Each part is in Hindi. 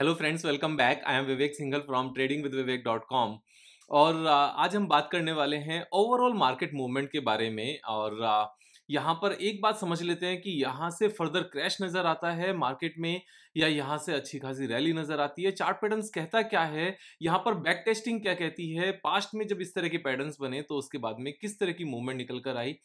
hello friends welcome back I am Vivek Singhal from trading with Vivek dot com और uh, आज हम बात करने वाले हैं ओवरऑल मार्केट मूवमेंट के बारे में और uh, यहाँ पर एक बात समझ लेते हैं कि यहाँ से फर्दर क्रैश नज़र आता है मार्केट में या यहाँ से अच्छी खासी रैली नज़र आती है चार्ट पैटर्न्स कहता क्या है यहाँ पर बैक टेस्टिंग क्या कहती है पास्ट में जब इस तरह के पैटर्न्स बने तो उसके बाद में किस तरह की मूवमेंट निकल कर आई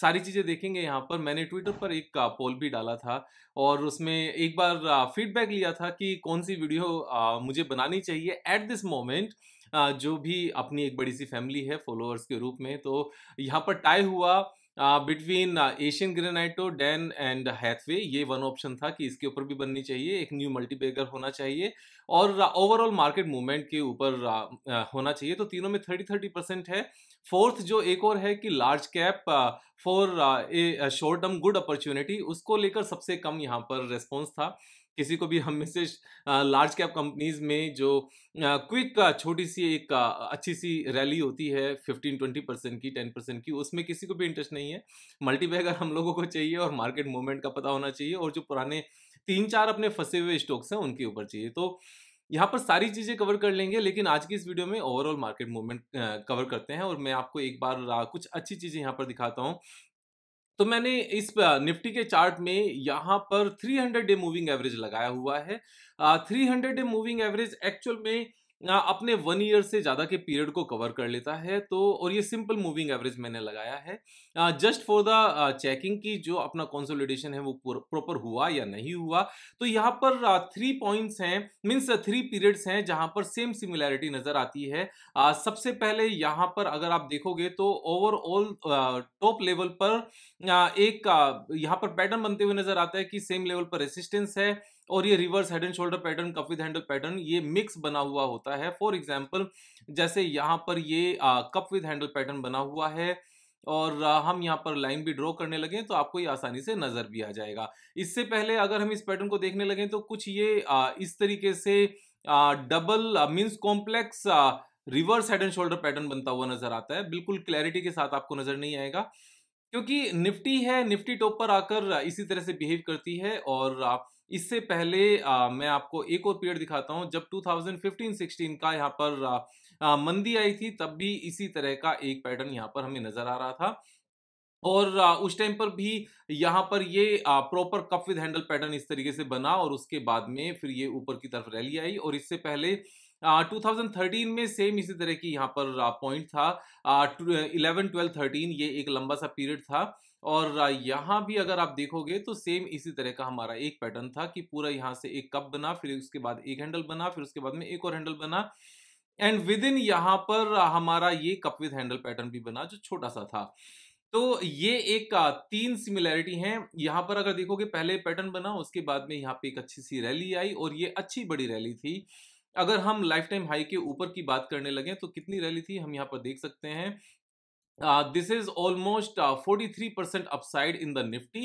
सारी चीज़ें देखेंगे यहाँ पर मैंने ट्विटर पर एक पोल भी डाला था और उसमें एक बार फीडबैक लिया था कि कौन सी वीडियो मुझे बनानी चाहिए एट दिस मोमेंट जो भी अपनी एक बड़ी सी फैमिली है फॉलोअर्स के रूप में तो यहाँ पर टाई हुआ between Asian Granito Dan and Hathaway ये वन ऑप्शन था कि इसके ऊपर भी बननी चाहिए एक न्यू मल्टीपेगर होना चाहिए और ओवरऑल मार्केट मूवमेंट के ऊपर होना चाहिए तो तीनों में थर्टी थर्टी परसेंट है फोर्थ जो एक और है कि large cap for a short term good opportunity उसको लेकर सबसे कम यहाँ पर रेस्पॉन्स था किसी को भी हम में से लार्ज कैप कंपनीज में जो क्विक छोटी सी एक अच्छी सी रैली होती है फिफ्टीन ट्वेंटी परसेंट की टेन परसेंट की उसमें किसी को भी इंटरेस्ट नहीं है मल्टीबैगर हम लोगों को चाहिए और मार्केट मूवमेंट का पता होना चाहिए और जो पुराने तीन चार अपने फंसे हुए स्टॉक्स हैं उनके ऊपर चाहिए तो यहाँ पर सारी चीज़ें कवर कर लेंगे लेकिन आज की इस वीडियो में ओवरऑल मार्केट मूवमेंट कवर करते हैं और मैं आपको एक बार कुछ अच्छी चीज़ें यहाँ पर दिखाता हूँ तो मैंने इस निफ्टी के चार्ट में यहाँ पर 300 डे मूविंग एवरेज लगाया हुआ है 300 डे मूविंग एवरेज एक्चुअल में अपने वन ईयर से ज़्यादा के पीरियड को कवर कर लेता है तो और ये सिंपल मूविंग एवरेज मैंने लगाया है जस्ट फॉर द चेकिंग की जो अपना कंसोलिडेशन है वो प्रॉपर हुआ या नहीं हुआ तो यहाँ पर थ्री पॉइंट्स हैं मीन्स थ्री पीरियड्स हैं जहाँ पर सेम सिमिलैरिटी नज़र आती है सबसे पहले यहाँ पर अगर आप देखोगे तो ओवरऑल टॉप लेवल पर एक यहाँ पर पैटर्न बनते हुए नज़र आता है कि सेम लेवल पर रेसिस्टेंस है और ये reverse head and shoulder pattern cuff with handle pattern ये मिक्स बना हुआ होता है फॉर एग्जाम्पल जैसे यहाँ पर ये कप विद हैंडल पैटर्न बना हुआ है और हम यहाँ पर लाइन भी ड्रॉ करने लगे तो आपको ये आसानी से नज़र भी आ जाएगा इससे पहले अगर हम इस पैटर्न को देखने लगे तो कुछ ये इस तरीके से double means complex reverse head and shoulder pattern बनता हुआ नजर आता है बिल्कुल क्लैरिटी के साथ आपको नजर नहीं आएगा क्योंकि निफ्टी है निफ्टी टॉप पर आकर इसी तरह से बिहेव करती है और आप इससे पहले आ, मैं आपको एक और पीरियड दिखाता हूं जब 2015-16 का यहाँ पर आ, आ, मंदी आई थी तब भी इसी तरह का एक पैटर्न यहाँ पर हमें नजर आ रहा था और उस टाइम पर भी यहाँ पर ये proper cup with handle pattern इस तरीके से बना और उसके बाद में फिर ये ऊपर की तरफ रैली आई और इससे पहले 2013 में सेम इसी तरह की यहाँ पर पॉइंट था 11, 12, 13 ये एक लंबा सा पीरियड था और यहाँ भी अगर आप देखोगे तो सेम इसी तरह का हमारा एक पैटर्न था कि पूरा यहाँ से एक कप बना फिर उसके बाद एक हैंडल बना फिर उसके बाद में एक और हैंडल बना एंड विद इन यहाँ पर हमारा ये कप विद हैंडल पैटर्न भी बना जो छोटा सा था तो ये एक तीन सिमिलैरिटी हैं यहाँ पर अगर देखोगे पहले पैटर्न बना उसके बाद में यहाँ पे एक अच्छी सी रैली आई और ये अच्छी बड़ी रैली थी अगर हम लाइफ टाइम हाई के ऊपर की बात करने लगे तो कितनी रैली थी हम यहाँ पर देख सकते हैं Uh, this is almost 43% percent upside in the Nifty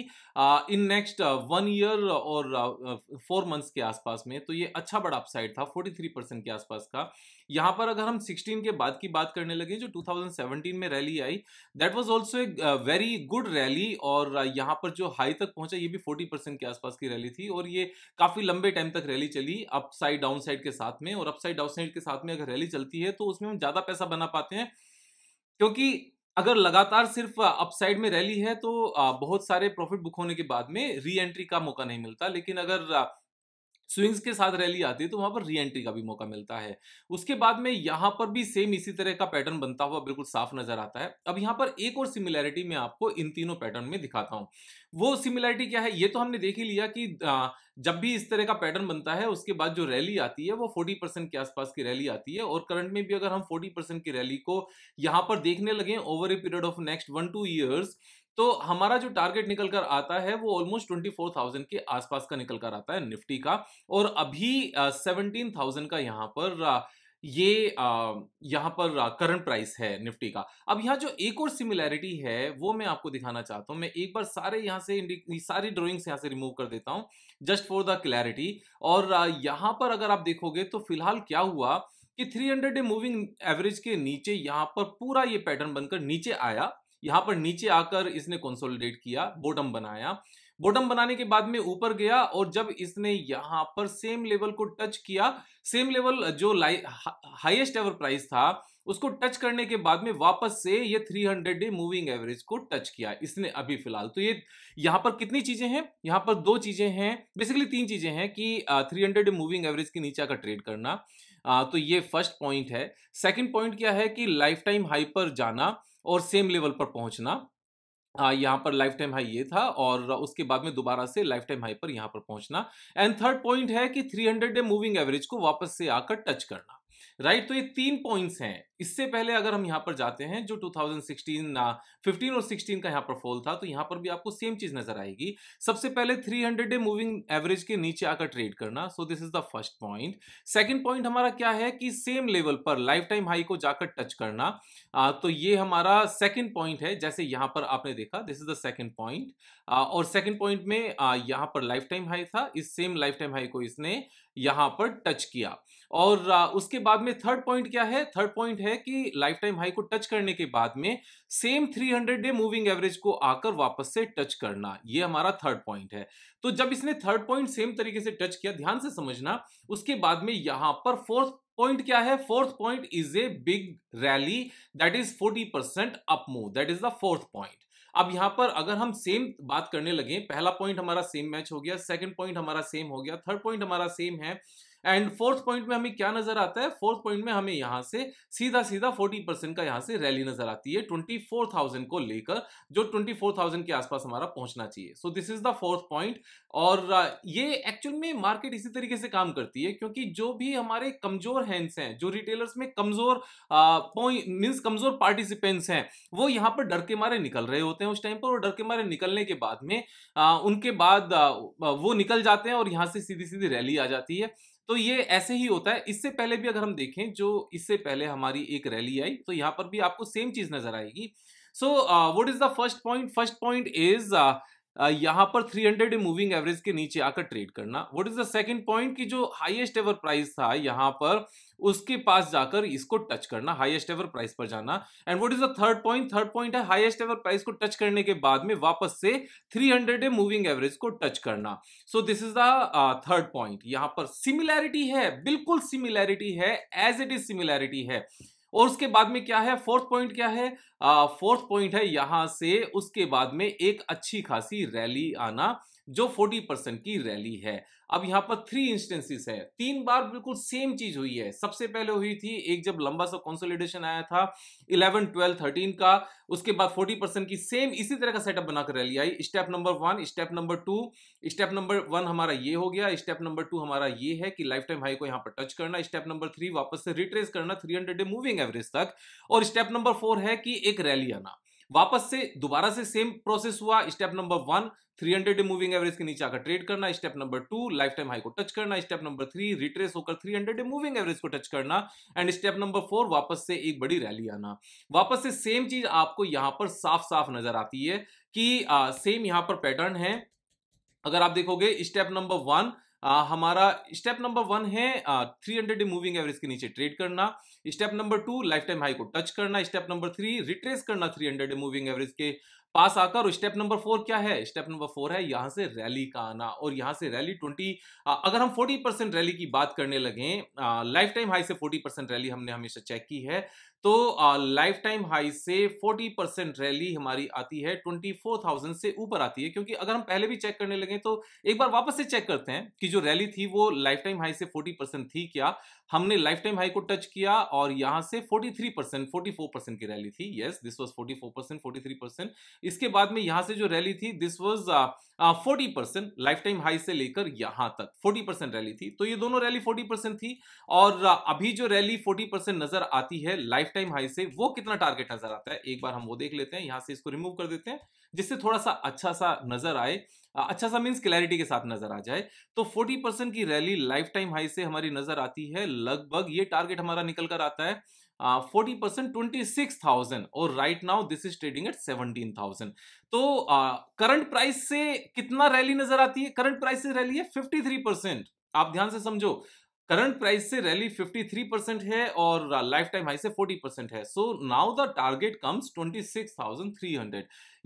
in next one year और four uh, months uh, uh, uh, के आसपास में तो ये अच्छा बड़ा अपसाइड था 43% के आसपास का यहाँ पर अगर हम सिक्सटीन के बाद की बात करने लगे जो टू थाउजेंड सेवनटीन में रैली आई that was also a very good rally और यहाँ पर जो हाई तक पहुंचा ये भी फोर्टी परसेंट के आसपास की रैली थी और ये काफ़ी लंबे टाइम तक रैली चली अपसाइड डाउन साइड के साथ में और अपसाइड डाउन साइड के साथ में अगर रैली चलती है तो उसमें हम ज़्यादा पैसा बना पाते हैं क्योंकि अगर लगातार सिर्फ अपसाइड में रैली है तो बहुत सारे प्रॉफिट बुक होने के बाद में री एंट्री का मौका नहीं मिलता लेकिन अगर स्विंग्स के साथ रैली आती है तो वहां पर रीएंट्री का भी मौका मिलता है उसके बाद में यहां पर भी सेम इसी तरह का पैटर्न बनता हुआ बिल्कुल साफ नजर आता है अब यहां पर एक और सिमिलैरिटी मैं आपको इन तीनों पैटर्न में दिखाता हूं वो सिमिलैरिटी क्या है ये तो हमने देख ही लिया कि जब भी इस तरह का पैटर्न बनता है उसके बाद जो रैली आती है वो फोर्टी के आसपास की रैली आती है और करंट में भी अगर हम फोर्टी की रैली को यहां पर देखने लगे over a period of next one two years तो हमारा जो टारगेट निकल कर आता है वो ऑलमोस्ट ट्वेंटी फोर थाउजेंड के आसपास का निकल कर आता है निफ्टी का और अभी सेवनटीन थाउजेंड का यहाँ पर आ, ये यहाँ पर करंट प्राइस है निफ्टी का अब यहाँ जो एक और सिमिलैरिटी है वो मैं आपको दिखाना चाहता हूँ मैं एक बार सारे यहाँ से सारी ड्राइंग्स यहाँ से रिमूव कर देता हूँ जस्ट फॉर द क्लैरिटी और यहाँ पर अगर आप देखोगे तो फिलहाल क्या हुआ कि 300 डे मूविंग एवरेज के नीचे यहाँ पर पूरा ये पैटर्न बनकर नीचे आया यहाँ पर नीचे आकर इसने कंसोलिडेट किया बॉटम बनाया बॉटम बनाने के बाद में ऊपर गया और जब इसने यहाँ पर सेम लेवल को टच किया सेम लेवल जो हाईएस्ट एवर प्राइस था उसको टच करने के बाद में वापस से ये 300 डे मूविंग एवरेज को टच किया इसने अभी फिलहाल तो ये यहाँ पर कितनी चीजें हैं यहाँ पर दो चीजें हैं बेसिकली तीन चीजें हैं कि 300 डे मूविंग एवरेज के नीचे का ट्रेड करना आ, तो ये फर्स्ट पॉइंट है सेकंड पॉइंट क्या है कि लाइफ टाइम हाई पर जाना और सेम लेवल पर पहुंचना यहाँ पर लाइफ टाइम हाई ये था और उसके बाद में दोबारा से लाइफ टाइम हाई पर यहाँ पर पहुंचना एंड थर्ड पॉइंट है कि 300 डे मूविंग एवरेज को वापस से आकर टच करना राइट तो ये तीन पॉइंट्स हैं इससे पहले अगर हम यहाँ पर जाते हैं जो 2016 ना 15 और 16 का यहाँ पर फॉल था तो यहाँ पर भी आपको सेम चीज नजर आएगी सबसे पहले 300 हंड्रेड डे मूविंग एवरेज के नीचे आकर ट्रेड करना so this is the first point second point हमारा क्या है कि सेम लेवल पर लाइफ टाइम हाई को जाकर टच करना आ, तो ये हमारा सेकेंड पॉइंट है जैसे यहाँ पर आपने देखा this is the second point और सेकेंड पॉइंट में यहाँ पर लाइफ टाइम हाई था इस सेम लाइफ टाइम हाई को इसने यहां पर टच किया और उसके बाद में थर्ड पॉइंट क्या है थर्ड पॉइंट है कि लाइफ टाइम हाई को टच करने के बाद में सेम 300 डे मूविंग एवरेज को आकर वापस से टच करना ये हमारा थर्ड पॉइंट है तो जब इसने थर्ड पॉइंट सेम तरीके से टच किया ध्यान से समझना उसके बाद में यहां पर फोर्थ पॉइंट क्या है fourth point is a big rally that is 40 percent up move that is the fourth point अब यहां पर अगर हम सेम बात करने लगे पहला पॉइंट हमारा सेम मैच हो गया सेकंड पॉइंट हमारा सेम हो गया थर्ड पॉइंट हमारा सेम है एंड फोर्थ पॉइंट में हमें क्या नजर आता है फोर्थ पॉइंट में हमें यहाँ से सीधा सीधा फोर्टी परसेंट का यहां से रैली नजर आती है ट्वेंटी फोर थाउजेंड को लेकर जो ट्वेंटी फोर थाउजेंड के आसपास हमारा पहुंचना चाहिए so this is the fourth point और ये एक्चुअल में मार्केट इसी तरीके से काम करती है क्योंकि जो भी हमारे कमजोर हैंड्स हैं जो रिटेलर्स में कमजोर मीन्स कमजोर पार्टिसिपेंट्स हैं वो यहाँ पर डर के मारे निकल रहे होते हैं उस टाइम पर और डर के मारे निकलने के बाद में आ, उनके बाद आ, वो निकल जाते हैं और यहाँ से सीधी सीधी रैली आ जाती है तो ये ऐसे ही होता है इससे पहले भी अगर हम देखें जो इससे पहले हमारी एक रैली आई तो यहां पर भी आपको सेम चीज नजर आएगी so what is the first point first point is यहां पर 300 मूविंग एवरेज के नीचे आकर ट्रेड करना what is the second point कि जो हाईएस्ट एवर प्राइस था यहां पर उसके पास जाकर इसको टच करना हाईएस्ट एवर प्राइस पर जाना and what is the third point third point है हाईएस्ट एवर प्राइस को टच करने के बाद में वापस से 300 मूविंग एवरेज को टच करना so this is the third point यहाँ पर सिमिलैरिटी है बिल्कुल सिमिलैरिटी है एज इट इज सिमिलैरिटी है और उसके बाद में क्या है फोर्थ पॉइंट क्या है फोर्थ पॉइंट है यहां से उसके बाद में एक अच्छी खासी रैली आना जो 40 परसेंट की रैली है अब यहाँ पर थ्री इंस्टेंसेस है तीन बार बिल्कुल सेम चीज हुई है सबसे पहले हुई थी एक जब लंबा सा कंसोलिडेशन आया था 11, 12, 13 का उसके बाद 40 परसेंट की सेम इसी तरह का सेटअप बनाकर रैली आई step number one step number two step number one हमारा ये हो गया स्टेप नंबर टू हमारा ये है कि लाइफ टाइम हाई को यहाँ पर टच करना स्टेप नंबर थ्री वापस से रिट्रेस करना three hundred day moving average तक और स्टेप नंबर फोर है कि एक रैली आना वापस से दोबारा से सेम प्रोसेस हुआ step number one 300 day moving average के नीचे आकर ट्रेड करना step number two life time high को टच करना स्टेप नंबर थ्री रिट्रेस होकर 300 डे मूविंग एवरेज को टच करना एंड स्टेप नंबर फोर वापस से एक बड़ी रैली आना वापस से सेम चीज आपको यहां पर साफ साफ नजर आती है कि आ, सेम यहां पर पैटर्न है अगर आप देखोगे स्टेप नंबर वन आ, हमारा स्टेप नंबर वन है थ्री हंड्रेड मूविंग एवरेज के नीचे ट्रेड करना step number two life time high को टच करना स्टेप नंबर थ्री रिट्रेस करना थ्री हंड्रेड मूविंग एवरेज के पास आकर और स्टेप नंबर फोर क्या है स्टेप नंबर फोर है यहां से रैली का आना और यहां से रैली ट्वेंटी अगर हम फोर्टी परसेंट रैली की बात करने लगे लाइफ टाइम हाई से फोर्टी परसेंट रैली हमने हमेशा चेक की है तो लाइफ टाइम हाई से 40 परसेंट रैली हमारी आती है 24,000 से ऊपर आती है क्योंकि अगर हम पहले भी चेक करने लगे तो एक बार वापस से चेक करते हैं कि जो रैली थी वो लाइफ टाइम हाई से 40 परसेंट थी क्या हमने लाइफ टाइम हाई को टच किया और यहां से 43 परसेंट फोर्टी परसेंट की रैली थी yes this was forty percent forty इसके बाद में यहां से जो रैली थी this was forty percent life time high से लेकर यहां तक फोर्टी परसेंट रैली थी तो ये दोनों रैली फोर्टी परसेंट थी और अभी जो रैली फोर्टी परसेंट नजर आती है लाइफ टाइम हाई से वो कितना टारगेट नजर आता है एक बार हम वो देख लेते हैं यहां से इसको रिमूव कर देते हैं जिससे थोड़ा सा अच्छा सा नजर आए अच्छा सा मीन्स क्लैरिटी के साथ नजर आ जाए तो फोर्टी परसेंट की रैली लाइफ टाइम हाई से हमारी नजर आती है लगभग ये टारगेट हमारा निकल कर आता है forty percent twenty six thousand और right now this is trading at seventeen thousand तो करंट प्राइस से कितना रैली नजर आती है करंट प्राइस से रैली है फिफ्टी थ्री परसेंट आप ध्यान से समझो करंट प्राइस से रैली 53 परसेंट है और लाइफ टाइम हाई से 40 परसेंट है so now the target comes 26,300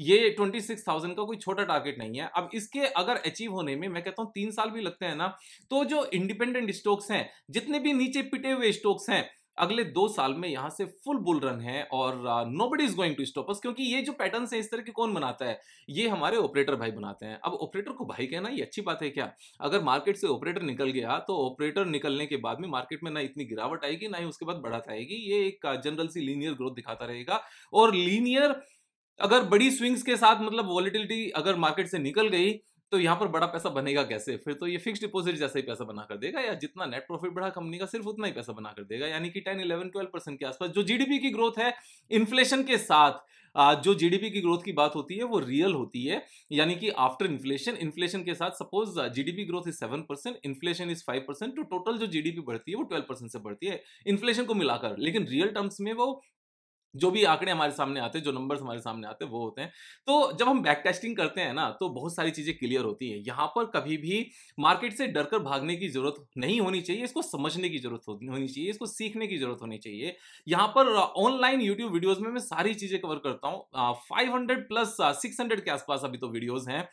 ये 26,000 का कोई छोटा टारगेट नहीं है अब इसके अगर अचीव होने में मैं कहता हूं तीन साल भी लगते हैं ना तो जो इंडिपेंडेंट स्टॉक्स हैं जितने भी नीचे पिटे हुए स्टॉक्स हैं अगले दो साल में यहां से फुल बुल रन है और nobody is going to stop us क्योंकि ये जो पैटर्न है इस तरह के कौन बनाता है ये हमारे ऑपरेटर भाई बनाते हैं अब ऑपरेटर को भाई कहना ये अच्छी बात है क्या अगर मार्केट से ऑपरेटर निकल गया तो ऑपरेटर निकलने के बाद में मार्केट में ना इतनी गिरावट आएगी ना ही उसके बाद बढ़त आएगी ये एक जनरल सी लीनियर ग्रोथ दिखाता रहेगा और लीनियर अगर बड़ी स्विंग्स के साथ मतलब वॉलिटिलिटी अगर मार्केट से निकल गई तो यहाँ पर बड़ा पैसा बनेगा कैसे फिर तो ये फिक्स डिपॉजिट जैसा ही पैसा बना कर देगा या जितना नेट प्रॉफिट बढ़ा कंपनी का सिर्फ उतना ही पैसा बना कर देगा यानी कि टेन इलेवन ट्वेल्व परसेंट के आसपास जो जीडीपी की ग्रोथ है इन्फ्लेशन के साथ जो जीडीपी की ग्रोथ की बात होती है वो रियल होती है यानी कि आफ्टर इन्फ्लेशन इन्फ्लेशन के साथ suppose GDP growth is seven percent inflation is five percent तो टोटल जो जीडीपी बढ़ती है वो ट्वेल्व परसेंट से बढ़ती है इन्फ्लेशन को मिलाकर लेकिन रियल टर्म्स में वो जो भी आंकड़े हमारे सामने आते हैं जो नंबर्स हमारे सामने आते हैं वो होते हैं तो जब हम बैक टेस्टिंग करते हैं ना तो बहुत सारी चीज़ें क्लियर होती हैं यहाँ पर कभी भी मार्केट से डरकर भागने की जरूरत नहीं होनी चाहिए इसको समझने की जरूरत होनी चाहिए इसको सीखने की जरूरत होनी चाहिए यहाँ पर ऑनलाइन यूट्यूब वीडियोज में मैं सारी चीज़ें कवर करता हूँ फाइव प्लस सिक्स के आसपास अभी तो वीडियोज़ हैं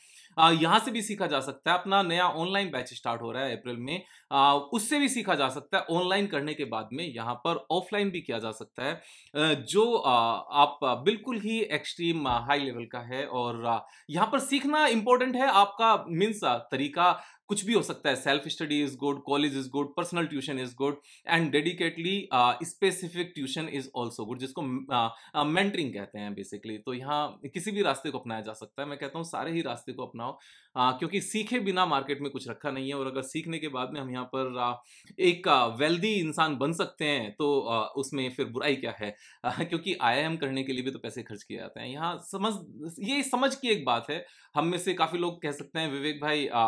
यहाँ से भी सीखा जा सकता है अपना नया ऑनलाइन बैच स्टार्ट हो रहा है अप्रैल में उससे भी सीखा जा सकता है ऑनलाइन करने के बाद में यहाँ पर ऑफलाइन भी किया जा सकता है जो आप बिल्कुल ही एक्सट्रीम हाई लेवल का है और यहाँ पर सीखना इंपॉर्टेंट है आपका मीन्स तरीका कुछ भी हो सकता है self study is good college is good personal tuition is good and dedicatedly specific tuition is also good जिसको मेंटरिंग uh, uh, कहते हैं बेसिकली तो यहाँ किसी भी रास्ते को अपनाया जा सकता है मैं कहता हूँ सारे ही रास्ते को अपनाओ आ, क्योंकि सीखे बिना मार्केट में कुछ रखा नहीं है और अगर सीखने के बाद में हम यहाँ पर आ, एक वेल्दी इंसान बन सकते हैं तो आ, उसमें फिर बुराई क्या है आ, क्योंकि आई करने के लिए भी तो पैसे खर्च किए जाते हैं यहाँ समझ ये समझ की एक बात है हम में से काफ़ी लोग कह सकते हैं विवेक भाई आ,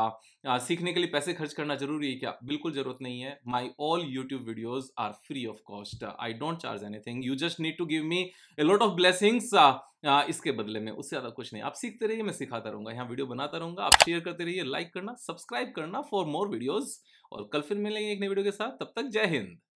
आ, सीखने के लिए पैसे खर्च करना जरूरी है क्या बिल्कुल ज़रूरत नहीं है my all YouTube videos are free of cost I don't charge anything you just need to give me a lot of blessings इसके बदले में उससे ज़्यादा कुछ नहीं आप सीखते रहिए मैं सिखाता रहूँगा यहाँ वीडियो बनाता रहूँगा आप शेयर करते रहिए लाइक करना सब्सक्राइब करना फॉर मोर वीडियोज़ और कल फिर मिलेंगे एक नई वीडियो के साथ तब तक जय हिंद